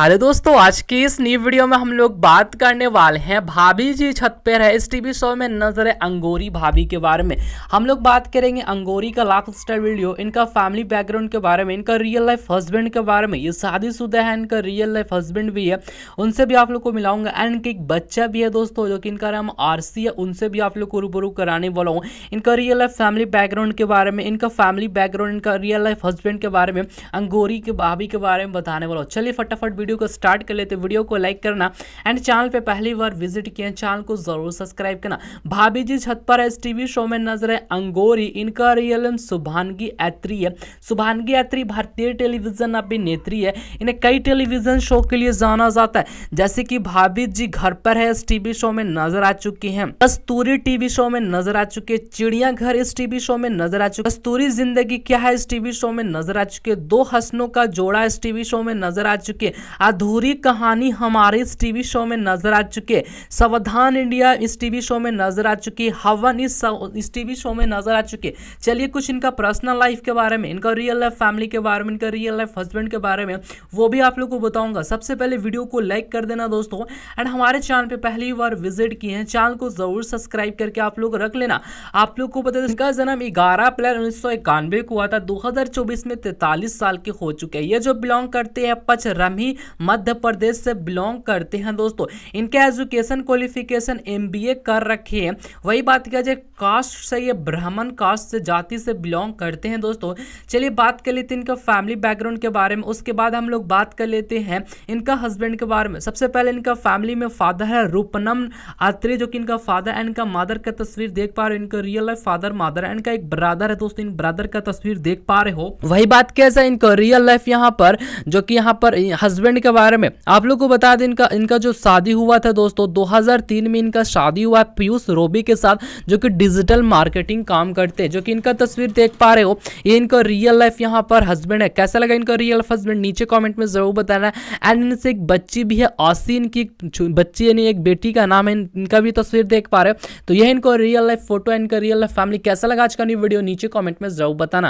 hello दोस्तों आज की इस न्यू वीडियो में हम लोग बात करने वाले हैं भाभी जी छत पर है इस टीवी शो में नजर है अंगोरी भाभी के बारे में हम लोग बात करेंगे अंगोरी का लाइफ स्टाइल वीडियो इनका फैमिली बैकग्राउंड के बारे में इनका रियल लाइफ हस्बैंड के बारे में ये शादीशुदा है इनका रियल लाइफ हस्बैंड भी है उनसे भी आप लोग को मिलाऊंगा एंड इनके एक बच्चा भी है दोस्तों जो कि इनका नाम आरसी है उनसे भी आप लोग को रूबरू कराने वाला हूँ इनका रियल लाइफ फैमिली बैकग्राउंड के बारे में इनका फैमिली बैकग्राउंड इनका रियल लाइफ हस्बैंड के बारे में अंगोरी के भाभी के बारे में बताने वाला हूँ चलिए फटाफट वीडियो वीडियो को स्टार्ट कर लेते वीडियो को लाइक करना एंड चैनल पे पहली बार विजिट किए चैनल को जरूर सब्सक्राइब करना भाभी जी छत पर इस टीवी शो में नजर है अंगोरी इनका रियल सुभानगी यात्री है सुभानगी यात्री भारतीय टेलीविजन अभिनेत्री है इन्हें कई टेलीविजन शो के लिए जाना जाता है जैसे कि भाभी जी घर पर है इस टीवी शो में नजर आ चुकी है कस्तूरी टीवी शो में नजर आ चुके चिड़िया घर इस टीवी शो में नजर आ चुके कस्तूरी जिंदगी क्या है इस टीवी शो में नजर आ चुके दो हसनों का जोड़ा इस टीवी शो में नजर आ चुके अधूरी कहानी हमारे इस टीवी शो में नजर आ चुकी है सावधान इंडिया इस टीवी शो में नजर आ चुकी है हवन इस इस टीवी शो में नजर आ चुके चलिए कुछ इनका पर्सनल लाइफ के बारे में इनका रियल लाइफ फैमिली के बारे में इनका रियल लाइफ हस्बैंड के बारे में वो भी आप लोग को बताऊंगा सबसे पहले वीडियो को लाइक कर देना दोस्तों एंड हमारे चैनल पर पहली बार विजिट किए हैं चैनल को जरूर सब्सक्राइब करके आप लोग रख लेना आप लोग को बता दें इनका जन्म ग्यारह अप्रैल उन्नीस को हुआ था दो में तैतालीस साल के हो चुके हैं ये जो बिलोंग करते हैं पच रमी मध्य प्रदेश से बिलोंग करते हैं दोस्तों इनके एजुकेशन क्वालिफिकेशन एम कर रखे हैं वही बात किया जाए कास्ट से ये ब्राह्मण कास्ट से जाति से बिलोंग करते हैं दोस्तों चलिए बात कर लेते हैं इनका फैमिली बैकग्राउंड के बारे में उसके बाद हम लोग बात कर लेते हैं इनका हस्बैंड के बारे में सबसे पहले इनका फैमिली में फादर है रूपनम आत्रे जो कि इनका फादर एंड का मादर का तस्वीर देख पा रहे हो इनका real life father mother and का एक ब्रादर है दोस्तों इन ब्रादर का तस्वीर देख पा रहे हो वही बात कैसा इनका रियल लाइफ यहाँ पर जो कि यहाँ पर हस्बैंड हस्बैंड के बारे में आप लोग को बता दें इनका इनका जो शादी हुआ था दोस्तों 2003 में इनका शादी हुआ पीयूष रोबी के साथ जो कि डिजिटल मार्केटिंग काम करते हैं जो कि इनका तस्वीर देख पा रहे हो ये इनका रियल लाइफ यहाँ पर हस्बैंड है कैसा लगा इनका रियल लाइफ हस्बैंड नीचे कॉमेंट में जरूर बताना है एंड इनसे एक बच्ची भी है आसिन की बच्ची यानी एक बेटी का नाम है इनका भी तस्वीर देख पा रहे हो तो यह इनका रियल लाइफ फोटो है इनका रियल लाइफ फैमिली कैसा लगा आज का न्यू वीडियो नीचे कॉमेंट में जरूर बताना